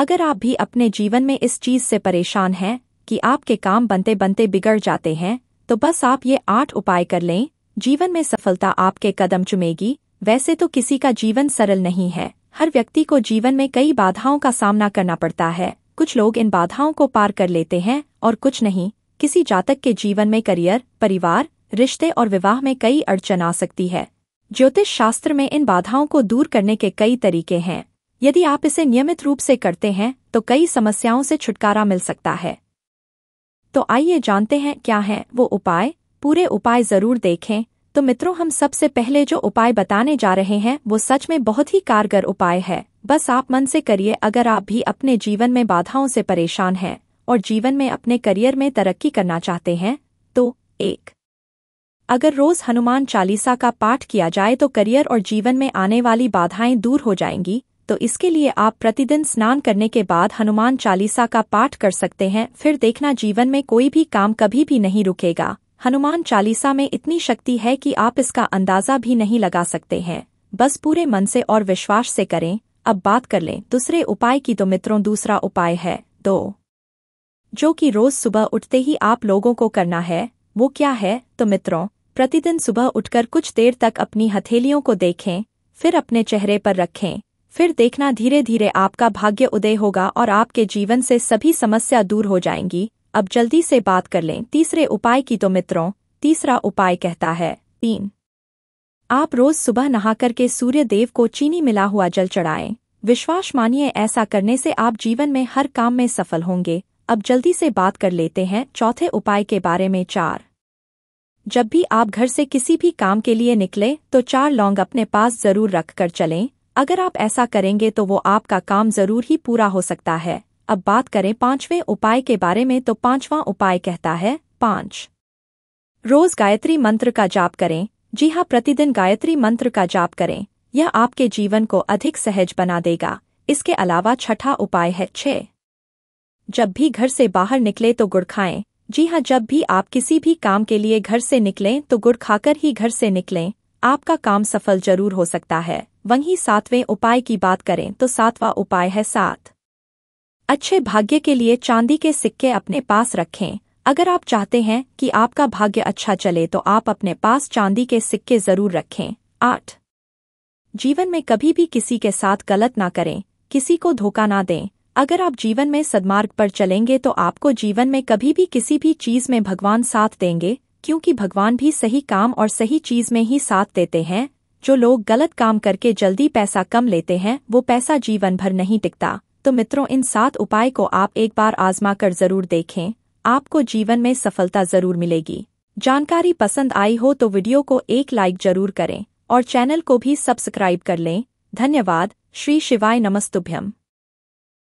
अगर आप भी अपने जीवन में इस चीज से परेशान हैं कि आपके काम बनते बनते बिगड़ जाते हैं तो बस आप ये आठ उपाय कर लें जीवन में सफलता आपके कदम चुमेगी वैसे तो किसी का जीवन सरल नहीं है हर व्यक्ति को जीवन में कई बाधाओं का सामना करना पड़ता है कुछ लोग इन बाधाओं को पार कर लेते हैं और कुछ नहीं किसी जातक के जीवन में करियर परिवार रिश्ते और विवाह में कई अड़चन आ सकती है ज्योतिष शास्त्र में इन बाधाओं को दूर करने के कई तरीके हैं यदि आप इसे नियमित रूप से करते हैं तो कई समस्याओं से छुटकारा मिल सकता है तो आइए जानते हैं क्या है वो उपाय पूरे उपाय जरूर देखें तो मित्रों हम सबसे पहले जो उपाय बताने जा रहे हैं वो सच में बहुत ही कारगर उपाय है बस आप मन से करिए अगर आप भी अपने जीवन में बाधाओं से परेशान हैं और जीवन में अपने करियर में तरक्की करना चाहते हैं तो एक अगर रोज हनुमान चालीसा का पाठ किया जाए तो करियर और जीवन में आने वाली बाधाएं दूर हो जाएंगी तो इसके लिए आप प्रतिदिन स्नान करने के बाद हनुमान चालीसा का पाठ कर सकते हैं फिर देखना जीवन में कोई भी काम कभी भी नहीं रुकेगा हनुमान चालीसा में इतनी शक्ति है कि आप इसका अंदाजा भी नहीं लगा सकते हैं बस पूरे मन से और विश्वास से करें अब बात कर लें दूसरे उपाय की तो मित्रों दूसरा उपाय है दो जो कि रोज सुबह उठते ही आप लोगों को करना है वो क्या है तो मित्रों प्रतिदिन सुबह उठकर कुछ देर तक अपनी हथेलियों को देखें फिर अपने चेहरे पर रखें फिर देखना धीरे धीरे आपका भाग्य उदय होगा और आपके जीवन से सभी समस्या दूर हो जाएंगी अब जल्दी से बात कर लें तीसरे उपाय की तो मित्रों तीसरा उपाय कहता है तीन आप रोज सुबह नहा करके सूर्य देव को चीनी मिला हुआ जल चढ़ाएं विश्वास मानिए ऐसा करने से आप जीवन में हर काम में सफल होंगे अब जल्दी से बात कर लेते हैं चौथे उपाय के बारे में चार जब भी आप घर से किसी भी काम के लिए निकले तो चार लौंग अपने पास जरूर रख कर चलें अगर आप ऐसा करेंगे तो वो आपका काम जरूर ही पूरा हो सकता है अब बात करें पांचवें उपाय के बारे में तो पांचवां उपाय कहता है पाँच रोज गायत्री मंत्र का जाप करें जी हाँ प्रतिदिन गायत्री मंत्र का जाप करें यह आपके जीवन को अधिक सहज बना देगा इसके अलावा छठा उपाय है छह जब भी घर से बाहर निकले तो गुड़ खाएं जी हाँ जब भी आप किसी भी काम के लिए घर से निकलें तो गुड़ खाकर ही घर से निकलें आपका काम सफल जरूर हो सकता है वहीं सातवें उपाय की बात करें तो सातवां उपाय है सात अच्छे भाग्य के लिए चांदी के सिक्के अपने पास रखें अगर आप चाहते हैं कि आपका भाग्य अच्छा चले तो आप अपने पास चांदी के सिक्के जरूर रखें आठ जीवन में कभी भी किसी के साथ गलत ना करें किसी को धोखा ना दें अगर आप जीवन में सदमार्ग पर चलेंगे तो आपको जीवन में कभी भी किसी भी चीज़ में भगवान साथ देंगे क्योंकि भगवान भी सही काम और सही चीज़ में ही साथ देते हैं जो लोग गलत काम करके जल्दी पैसा कम लेते हैं वो पैसा जीवन भर नहीं टिकता तो मित्रों इन सात उपाय को आप एक बार आजमा कर जरूर देखें आपको जीवन में सफलता जरूर मिलेगी जानकारी पसंद आई हो तो वीडियो को एक लाइक जरूर करें और चैनल को भी सब्सक्राइब कर लें धन्यवाद श्री शिवाय नमस्तुभ्यम